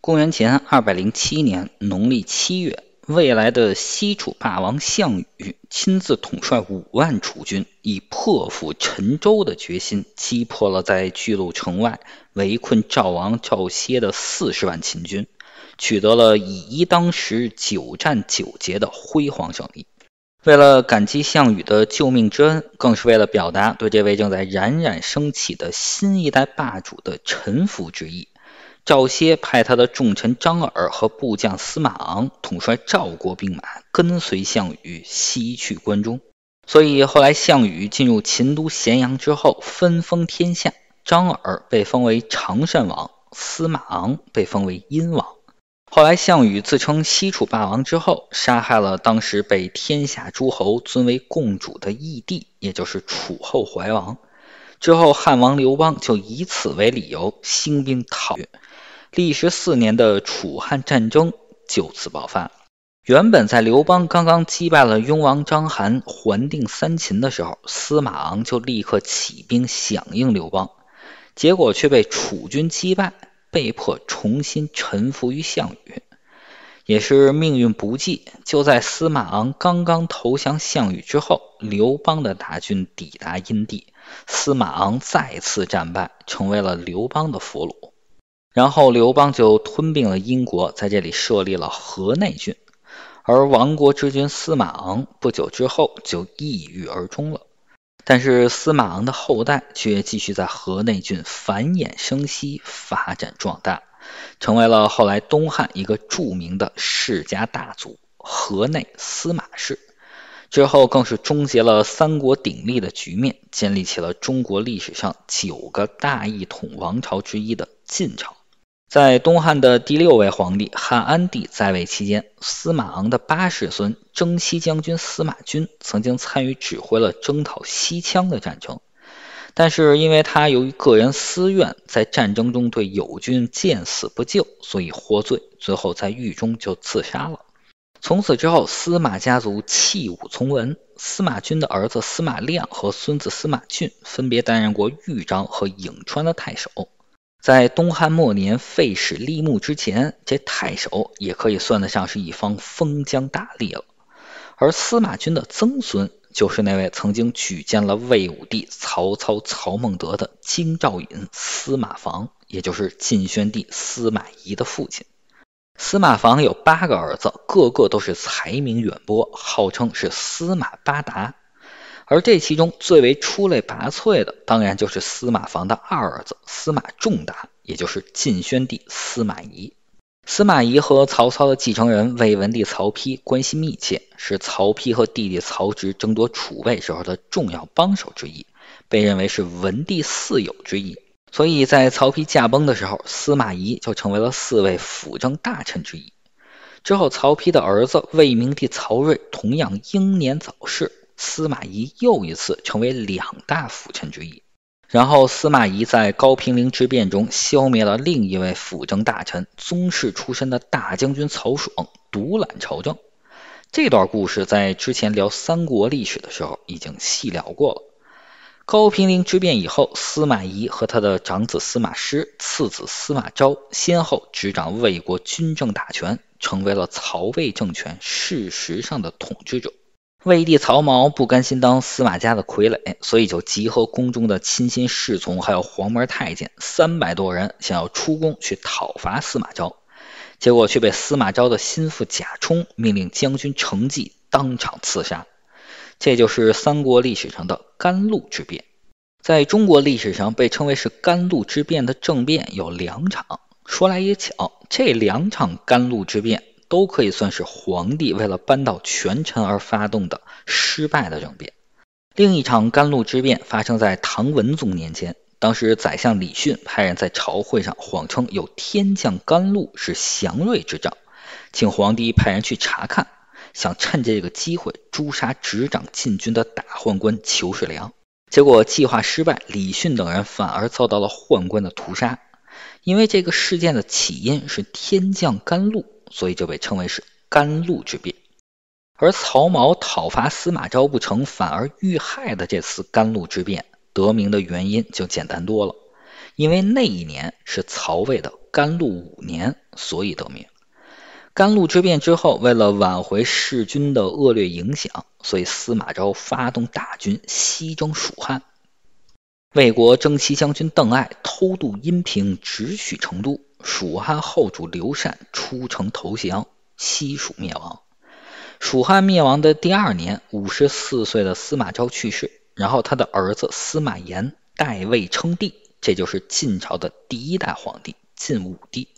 公元前二百零七年农历七月，未来的西楚霸王项羽亲自统帅五万楚军，以破釜沉舟的决心，击破了在巨鹿城外围困赵王赵歇的四十万秦军，取得了以一当十、九战九捷的辉煌胜利。为了感激项羽的救命之恩，更是为了表达对这位正在冉冉升起的新一代霸主的臣服之意，赵歇派他的重臣张耳和部将司马昂统帅赵国兵马，跟随项羽西去关中。所以后来项羽进入秦都咸阳之后，分封天下，张耳被封为常山王，司马昂被封为殷王。后来，项羽自称西楚霸王之后，杀害了当时被天下诸侯尊为共主的义帝，也就是楚后怀王。之后，汉王刘邦就以此为理由，兴兵讨越。历时四年的楚汉战争就此爆发。原本在刘邦刚刚击败了雍王章邯，还定三秦的时候，司马昂就立刻起兵响应刘邦，结果却被楚军击败。被迫重新臣服于项羽，也是命运不济。就在司马昂刚刚投降项羽之后，刘邦的大军抵达殷地，司马昂再次战败，成为了刘邦的俘虏。然后刘邦就吞并了殷国，在这里设立了河内郡。而亡国之君司马昂不久之后就抑郁而终了。但是司马昂的后代却继续在河内郡繁衍生息、发展壮大，成为了后来东汉一个著名的世家大族——河内司马氏。之后更是终结了三国鼎立的局面，建立起了中国历史上九个大一统王朝之一的晋朝。在东汉的第六位皇帝汉安帝在位期间，司马昂的八世孙征西将军司马钧曾经参与指挥了征讨西羌的战争，但是因为他由于个人私怨，在战争中对友军见死不救，所以获罪，最后在狱中就自杀了。从此之后，司马家族弃武从文，司马钧的儿子司马亮和孙子司马俊分别担任过豫章和颍川的太守。在东汉末年废史立墓之前，这太守也可以算得上是一方封疆大吏了。而司马钧的曾孙，就是那位曾经举荐了魏武帝曹操、曹孟德的京兆尹司马防，也就是晋宣帝司马懿的父亲。司马防有八个儿子，个个都是才名远播，号称是司马八达。而这其中最为出类拔萃的，当然就是司马房的二儿子司马仲达，也就是晋宣帝司马懿。司马懿和曹操的继承人魏文帝曹丕关系密切，是曹丕和弟弟曹植争夺储位时候的重要帮手之一，被认为是文帝四友之一。所以在曹丕驾崩的时候，司马懿就成为了四位辅政大臣之一。之后，曹丕的儿子魏明帝曹睿同样英年早逝。司马懿又一次成为两大辅臣之一，然后司马懿在高平陵之变中消灭了另一位辅政大臣、宗室出身的大将军曹爽，独揽朝政。这段故事在之前聊三国历史的时候已经细聊过了。高平陵之变以后，司马懿和他的长子司马师、次子司马昭先后执掌魏国军政大权，成为了曹魏政权事实上的统治者。魏帝曹髦不甘心当司马家的傀儡，所以就集合宫中的亲信侍从，还有黄门太监三百多人，想要出宫去讨伐司马昭，结果却被司马昭的心腹贾充命令将军程畿当场刺杀。这就是三国历史上的甘露之变。在中国历史上被称为是甘露之变的政变有两场。说来也巧，这两场甘露之变。都可以算是皇帝为了扳倒权臣而发动的失败的政变。另一场甘露之变发生在唐文宗年间，当时宰相李训派人在朝会上谎称有天降甘露，是祥瑞之兆，请皇帝派人去查看，想趁这个机会诛杀执掌禁军的大宦官仇士良。结果计划失败，李训等人反而遭到了宦官的屠杀。因为这个事件的起因是天降甘露。所以就被称为是甘露之变，而曹髦讨伐司马昭不成，反而遇害的这次甘露之变得名的原因就简单多了，因为那一年是曹魏的甘露五年，所以得名。甘露之变之后，为了挽回弑君的恶劣影响，所以司马昭发动大军西征蜀汉，魏国征西将军邓艾偷渡阴平，直取成都。蜀汉后主刘禅出城投降，西蜀灭亡。蜀汉灭亡的第二年，五十四岁的司马昭去世，然后他的儿子司马炎代魏称帝，这就是晋朝的第一代皇帝晋武帝。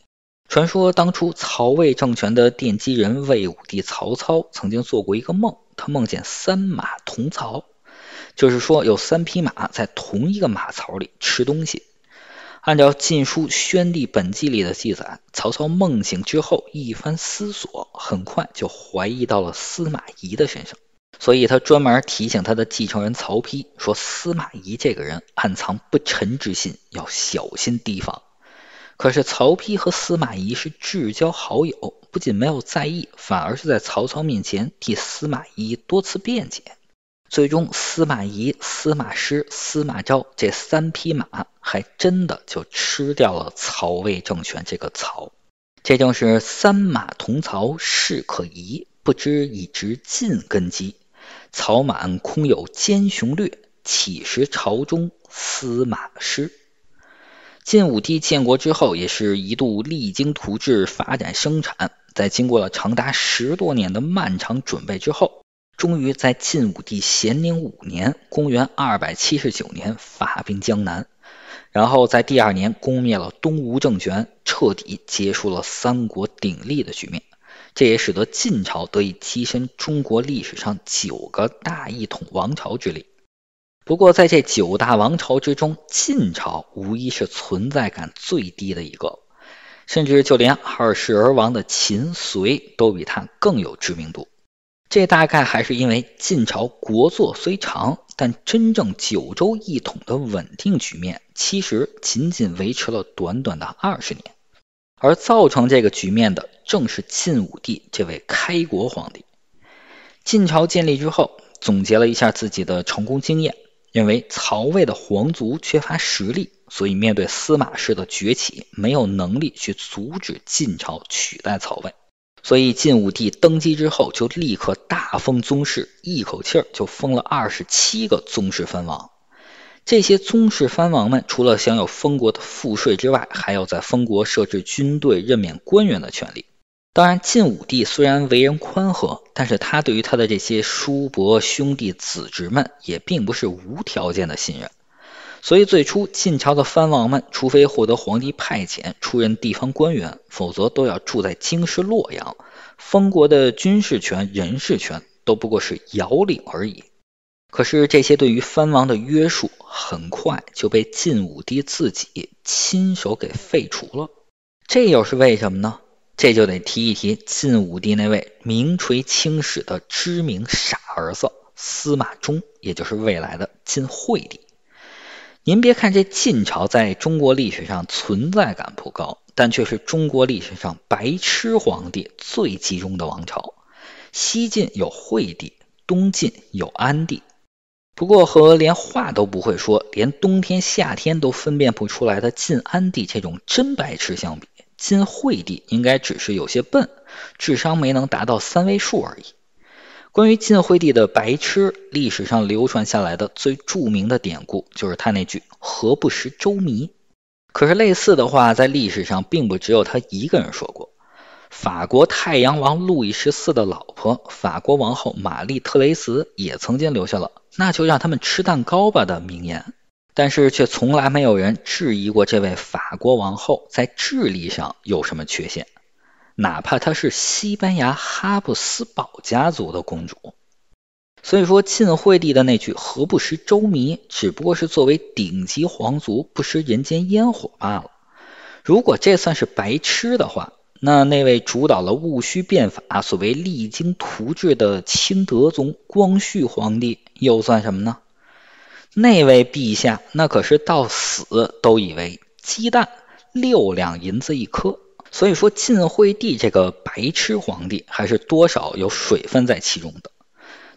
传说当初曹魏政权的奠基人魏武帝曹操曾经做过一个梦，他梦见三马同槽，就是说有三匹马在同一个马槽里吃东西。按照《晋书·宣帝本纪》里的记载，曹操梦醒之后一番思索，很快就怀疑到了司马懿的身上，所以他专门提醒他的继承人曹丕说：“司马懿这个人暗藏不臣之心，要小心提防。”可是曹丕和司马懿是至交好友，不仅没有在意，反而是在曹操面前替司马懿多次辩解。最终，司马懿、司马师、司马昭这三匹马，还真的就吃掉了曹魏政权这个曹。这就是“三马同槽势可疑，不知已知尽根基。曹满空有奸雄略，岂识朝中司马师。”晋武帝建国之后，也是一度励精图治，发展生产。在经过了长达十多年的漫长准备之后。终于在晋武帝咸宁五年（公元二百七十九年）发兵江南，然后在第二年攻灭了东吴政权，彻底结束了三国鼎立的局面。这也使得晋朝得以跻身中国历史上九个大一统王朝之列。不过，在这九大王朝之中，晋朝无疑是存在感最低的一个，甚至就连二世而亡的秦、隋都比他更有知名度。这大概还是因为晋朝国祚虽长，但真正九州一统的稳定局面，其实仅仅维持了短短的二十年。而造成这个局面的，正是晋武帝这位开国皇帝。晋朝建立之后，总结了一下自己的成功经验，认为曹魏的皇族缺乏实力，所以面对司马氏的崛起，没有能力去阻止晋朝取代曹魏。所以，晋武帝登基之后，就立刻大封宗室，一口气儿就封了二十七个宗室藩王。这些宗室藩王们，除了享有封国的赋税之外，还有在封国设置军队、任免官员的权利。当然，晋武帝虽然为人宽和，但是他对于他的这些叔伯、兄弟、子侄们，也并不是无条件的信任。所以最初，晋朝的藩王们，除非获得皇帝派遣出任地方官员，否则都要住在京师洛阳。封国的军事权、人事权都不过是遥领而已。可是这些对于藩王的约束，很快就被晋武帝自己亲手给废除了。这又是为什么呢？这就得提一提晋武帝那位名垂青史的知名傻儿子司马衷，也就是未来的晋惠帝。您别看这晋朝在中国历史上存在感不高，但却是中国历史上白痴皇帝最集中的王朝。西晋有惠帝，东晋有安帝。不过和连话都不会说、连冬天夏天都分辨不出来的晋安帝这种真白痴相比，晋惠帝应该只是有些笨，智商没能达到三位数而已。关于晋惠帝的“白痴”，历史上流传下来的最著名的典故就是他那句“何不食粥糜”。可是类似的话在历史上并不只有他一个人说过。法国太阳王路易十四的老婆法国王后玛丽·特雷斯也曾经留下了“那就让他们吃蛋糕吧”的名言，但是却从来没有人质疑过这位法国王后在智力上有什么缺陷。哪怕她是西班牙哈布斯堡家族的公主，所以说晋惠帝的那句“何不食周糜”只不过是作为顶级皇族不食人间烟火罢了。如果这算是白痴的话，那那位主导了戊戌变法、所谓励精图治的清德宗光绪皇帝又算什么呢？那位陛下那可是到死都以为鸡蛋六两银子一颗。所以说晋惠帝这个白痴皇帝还是多少有水分在其中的。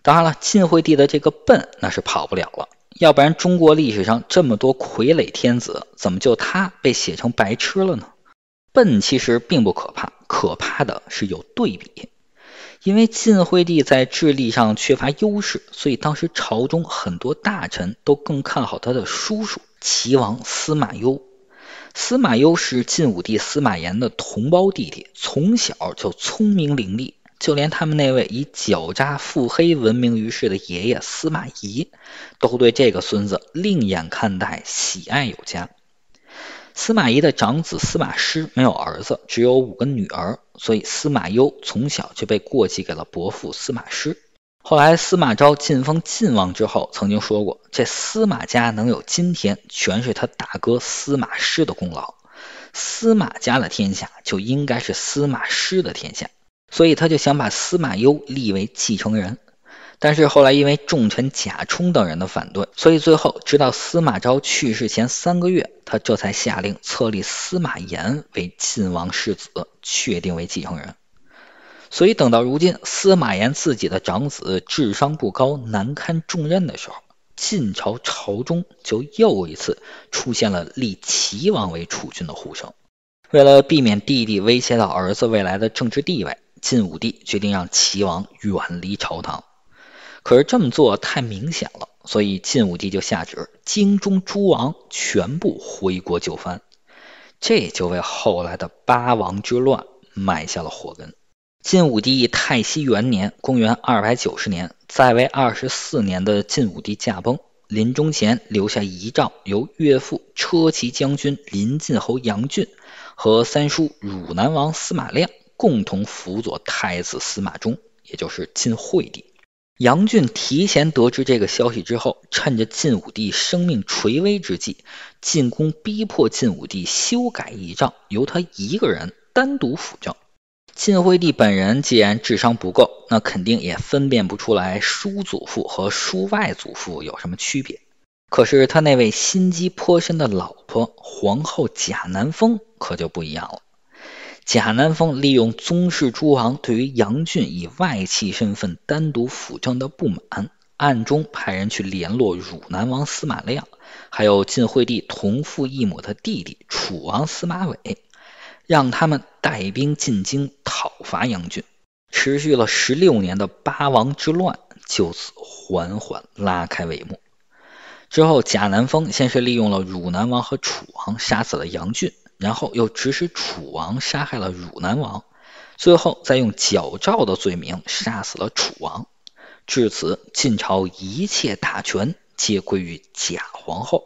当然了，晋惠帝的这个笨那是跑不了了，要不然中国历史上这么多傀儡天子，怎么就他被写成白痴了呢？笨其实并不可怕，可怕的是有对比。因为晋惠帝在智力上缺乏优势，所以当时朝中很多大臣都更看好他的叔叔齐王司马攸。司马攸是晋武帝司马炎的同胞弟弟，从小就聪明伶俐，就连他们那位以狡诈腹黑闻名于世的爷爷司马懿，都对这个孙子另眼看待，喜爱有加。司马懿的长子司马师没有儿子，只有五个女儿，所以司马攸从小就被过继给了伯父司马师。后来，司马昭晋封晋王之后，曾经说过：“这司马家能有今天，全是他大哥司马师的功劳。司马家的天下，就应该是司马师的天下。”所以，他就想把司马攸立为继承人。但是后来，因为重臣贾充等人的反对，所以最后直到司马昭去世前三个月，他这才下令册立司马炎为晋王世子，确定为继承人。所以，等到如今司马炎自己的长子智商不高，难堪重任的时候，晋朝朝中就又一次出现了立齐王为储君的呼声。为了避免弟弟威胁到儿子未来的政治地位，晋武帝决定让齐王远离朝堂。可是这么做太明显了，所以晋武帝就下旨，京中诸王全部回国就藩。这就为后来的八王之乱埋下了祸根。晋武帝太熙元年，公元二百九十年，在位二十四年的晋武帝驾崩，临终前留下遗诏，由岳父车骑将军临晋侯杨俊和三叔汝南王司马亮共同辅佐太子司马衷，也就是晋惠帝。杨俊提前得知这个消息之后，趁着晋武帝生命垂危之际，进宫逼迫晋武帝修改遗诏，由他一个人单独辅政。晋惠帝本人既然智商不够，那肯定也分辨不出来叔祖父和叔外祖父有什么区别。可是他那位心机颇深的老婆皇后贾南风可就不一样了。贾南风利用宗室诸王对于杨俊以外戚身份单独辅政的不满，暗中派人去联络汝南王司马亮，还有晋惠帝同父异母的弟弟楚王司马玮。让他们带兵进京讨伐杨俊，持续了十六年的八王之乱就此缓缓拉开帷幕。之后，贾南风先是利用了汝南王和楚王杀死了杨俊，然后又指使楚王杀害了汝南王，最后再用矫诏的罪名杀死了楚王。至此，晋朝一切大权皆归于贾皇后。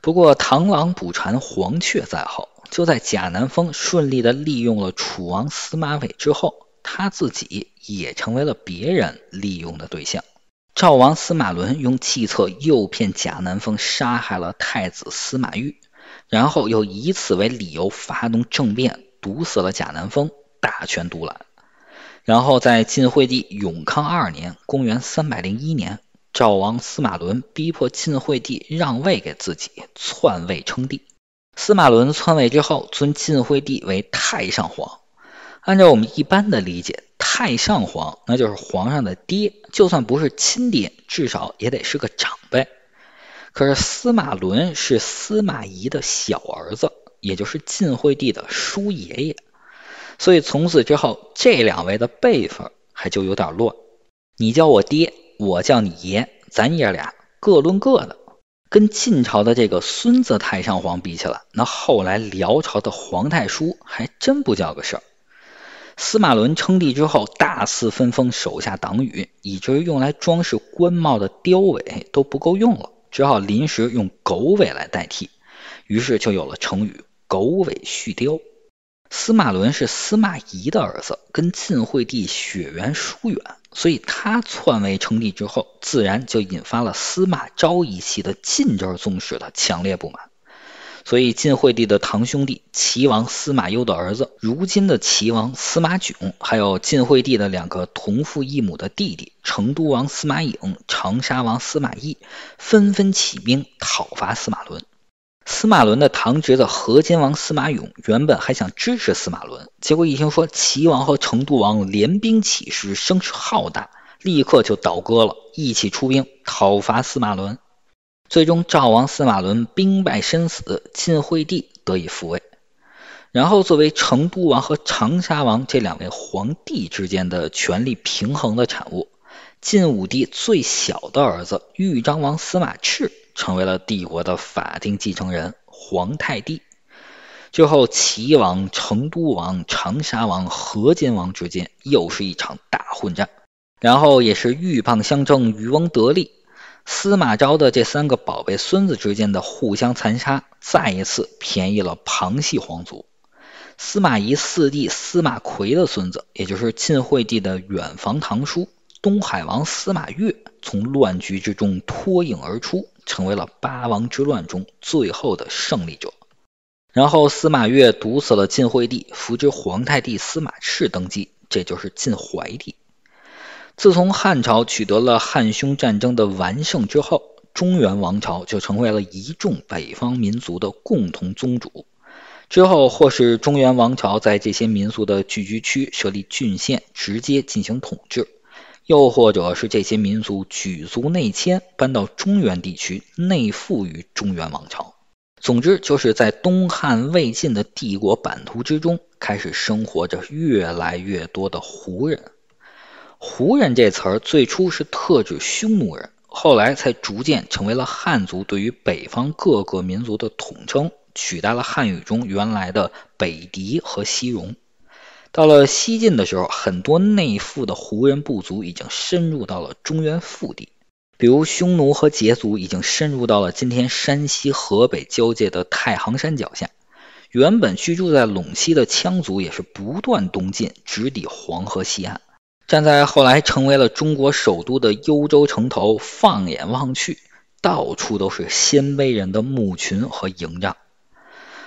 不过，螳螂捕蝉，黄雀在后。就在贾南风顺利的利用了楚王司马玮之后，他自己也成为了别人利用的对象。赵王司马伦用计策诱骗贾南风，杀害了太子司马昱，然后又以此为理由发动政变，毒死了贾南风，大权独揽。然后在晋惠帝永康二年（公元301年），赵王司马伦逼迫晋惠帝让位给自己，篡位称帝。司马伦篡位之后，尊晋惠帝为太上皇。按照我们一般的理解，太上皇那就是皇上的爹，就算不是亲爹，至少也得是个长辈。可是司马伦是司马懿的小儿子，也就是晋惠帝的叔爷爷，所以从此之后，这两位的辈分还就有点乱。你叫我爹，我叫你爷，咱爷俩各论各的。跟晋朝的这个孙子太上皇比起来，那后来辽朝的皇太叔还真不叫个事儿。司马伦称帝之后，大肆分封手下党羽，以至于用来装饰官帽的貂尾都不够用了，只好临时用狗尾来代替，于是就有了成语“狗尾续貂”。司马伦是司马懿的儿子，跟晋惠帝血缘疏远。所以他篡位称帝之后，自然就引发了司马昭一系的晋州宗室的强烈不满。所以晋惠帝的堂兄弟齐王司马攸的儿子，如今的齐王司马囧，还有晋惠帝的两个同父异母的弟弟，成都王司马颖、长沙王司马懿，纷纷起兵讨伐司马伦。司马伦的堂侄子河间王司马永原本还想支持司马伦，结果一听说齐王和成都王联兵起事，声势浩大，立刻就倒戈了，一起出兵讨伐司马伦。最终，赵王司马伦兵败身死，晋惠帝得以复位。然后，作为成都王和长沙王这两位皇帝之间的权力平衡的产物，晋武帝最小的儿子豫章王司马炽。成为了帝国的法定继承人，皇太帝之后，齐王、成都王、长沙王、河间王之间又是一场大混战，然后也是鹬蚌相争，渔翁得利。司马昭的这三个宝贝孙子之间的互相残杀，再一次便宜了旁系皇族。司马懿四弟司马奎的孙子，也就是晋惠帝的远房堂叔，东海王司马越，从乱局之中脱颖而出。成为了八王之乱中最后的胜利者，然后司马越毒死了晋惠帝，扶植皇太帝司马炽登基，这就是晋怀帝。自从汉朝取得了汉匈战争的完胜之后，中原王朝就成为了一众北方民族的共同宗主。之后或是中原王朝在这些民族的聚居区设立郡县，直接进行统治。又或者是这些民族举族内迁，搬到中原地区，内附于中原王朝。总之，就是在东汉魏晋的帝国版图之中，开始生活着越来越多的胡人。胡人这词儿最初是特指匈奴人，后来才逐渐成为了汉族对于北方各个民族的统称，取代了汉语中原来的北狄和西戎。到了西晋的时候，很多内附的胡人部族已经深入到了中原腹地，比如匈奴和羯族已经深入到了今天山西河北交界的太行山脚下。原本居住在陇西的羌族也是不断东进，直抵黄河西岸。站在后来成为了中国首都的幽州城头，放眼望去，到处都是鲜卑人的墓群和营帐。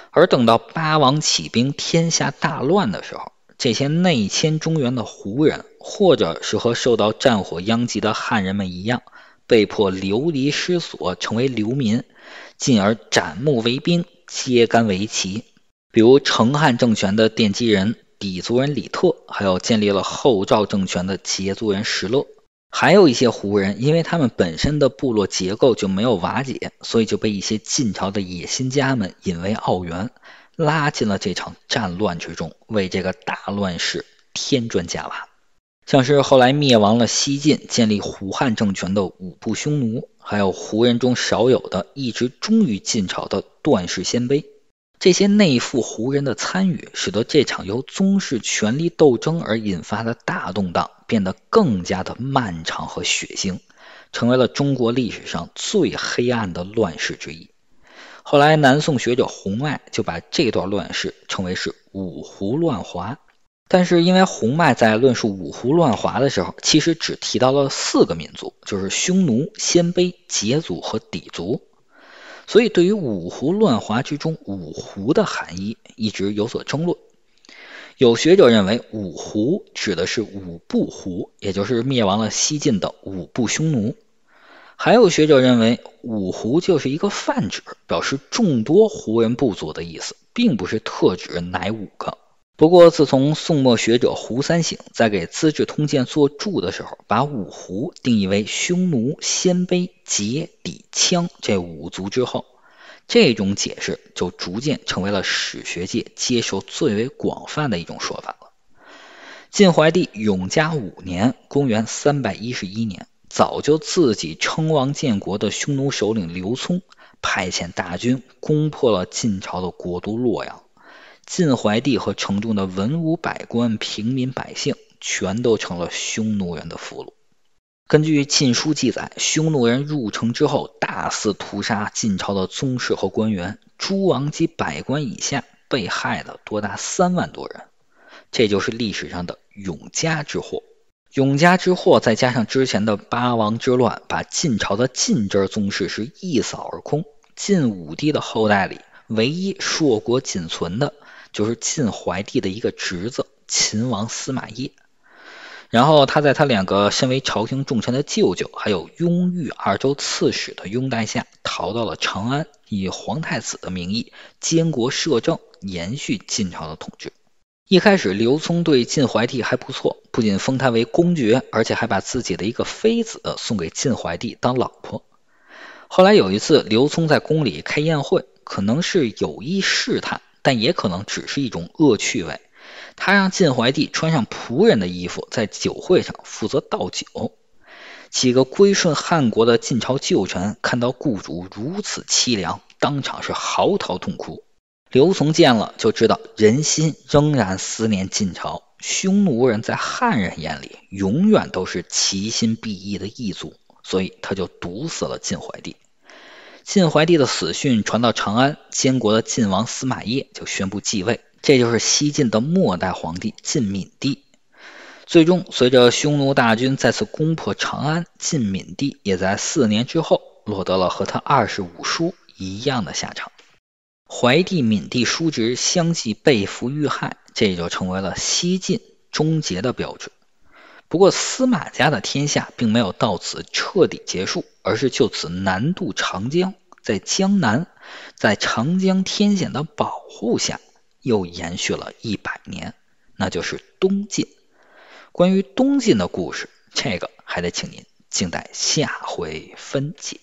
而等到八王起兵，天下大乱的时候，这些内迁中原的胡人，或者是和受到战火殃及的汉人们一样，被迫流离失所，成为流民，进而斩木为兵，揭竿为旗。比如成汉政权的奠基人氐族人李特，还有建立了后赵政权的羯族人石勒，还有一些胡人，因为他们本身的部落结构就没有瓦解，所以就被一些晋朝的野心家们引为奥援。拉进了这场战乱之中，为这个大乱世添砖加瓦。像是后来灭亡了西晋、建立胡汉政权的五部匈奴，还有胡人中少有的一直忠于晋朝的段氏鲜卑，这些内附胡人的参与，使得这场由宗室权力斗争而引发的大动荡变得更加的漫长和血腥，成为了中国历史上最黑暗的乱世之一。后来，南宋学者洪迈就把这段乱世称为是“五胡乱华”。但是，因为洪迈在论述“五胡乱华”的时候，其实只提到了四个民族，就是匈奴、鲜卑、羯族和氐族，所以对于“五胡乱华”之中“五胡”的含义，一直有所争论。有学者认为，“五胡”指的是五部胡，也就是灭亡了西晋的五部匈奴。还有学者认为，五胡就是一个泛指，表示众多胡人部族的意思，并不是特指哪五个。不过，自从宋末学者胡三省在给《资治通鉴》作注的时候，把五胡定义为匈奴、鲜卑、羯、氐、羌这五族之后，这种解释就逐渐成为了史学界接受最为广泛的一种说法了。晋怀帝永嘉五年（公元311年）。早就自己称王建国的匈奴首领刘聪派遣大军攻破了晋朝的国都洛阳，晋怀帝和城中的文武百官、平民百姓全都成了匈奴人的俘虏。根据《晋书》记载，匈奴人入城之后大肆屠杀晋朝的宗室和官员，诸王及百官以下被害的多达三万多人。这就是历史上的永嘉之祸。永嘉之祸，再加上之前的八王之乱，把晋朝的晋支宗室是一扫而空。晋武帝的后代里，唯一硕果仅存的，就是晋怀帝的一个侄子秦王司马邺。然后他在他两个身为朝廷重臣的舅舅，还有雍、豫二州刺史的拥戴下，逃到了长安，以皇太子的名义监国摄政，延续晋朝的统治。一开始，刘聪对晋怀帝还不错，不仅封他为公爵，而且还把自己的一个妃子送给晋怀帝当老婆。后来有一次，刘聪在宫里开宴会，可能是有意试探，但也可能只是一种恶趣味。他让晋怀帝穿上仆人的衣服，在酒会上负责倒酒。几个归顺汉国的晋朝旧臣看到雇主如此凄凉，当场是嚎啕痛哭。刘琮见了就知道人心仍然思念晋朝，匈奴人在汉人眼里永远都是齐心必异的异族，所以他就毒死了晋怀帝。晋怀帝的死讯传到长安，监国的晋王司马邺就宣布继位，这就是西晋的末代皇帝晋敏帝。最终，随着匈奴大军再次攻破长安，晋敏帝也在四年之后落得了和他二十五叔一样的下场。怀帝、愍帝叔侄相继被俘遇害，这就成为了西晋终结的标志。不过，司马家的天下并没有到此彻底结束，而是就此南渡长江，在江南在长江天险的保护下，又延续了一百年，那就是东晋。关于东晋的故事，这个还得请您静待下回分解。